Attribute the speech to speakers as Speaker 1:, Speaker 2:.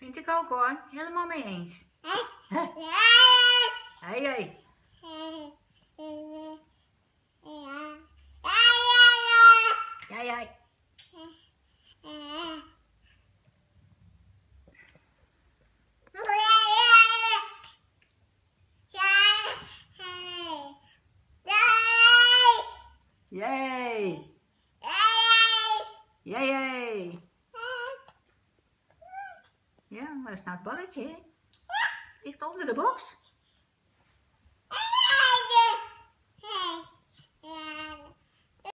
Speaker 1: Vind ik ook hoor, helemaal mee eens. hey, hey. Ja, ja. Ja, Ja. Yay! Yay! Yay! Ja, waar is nou het balletje? Ligt onder de box.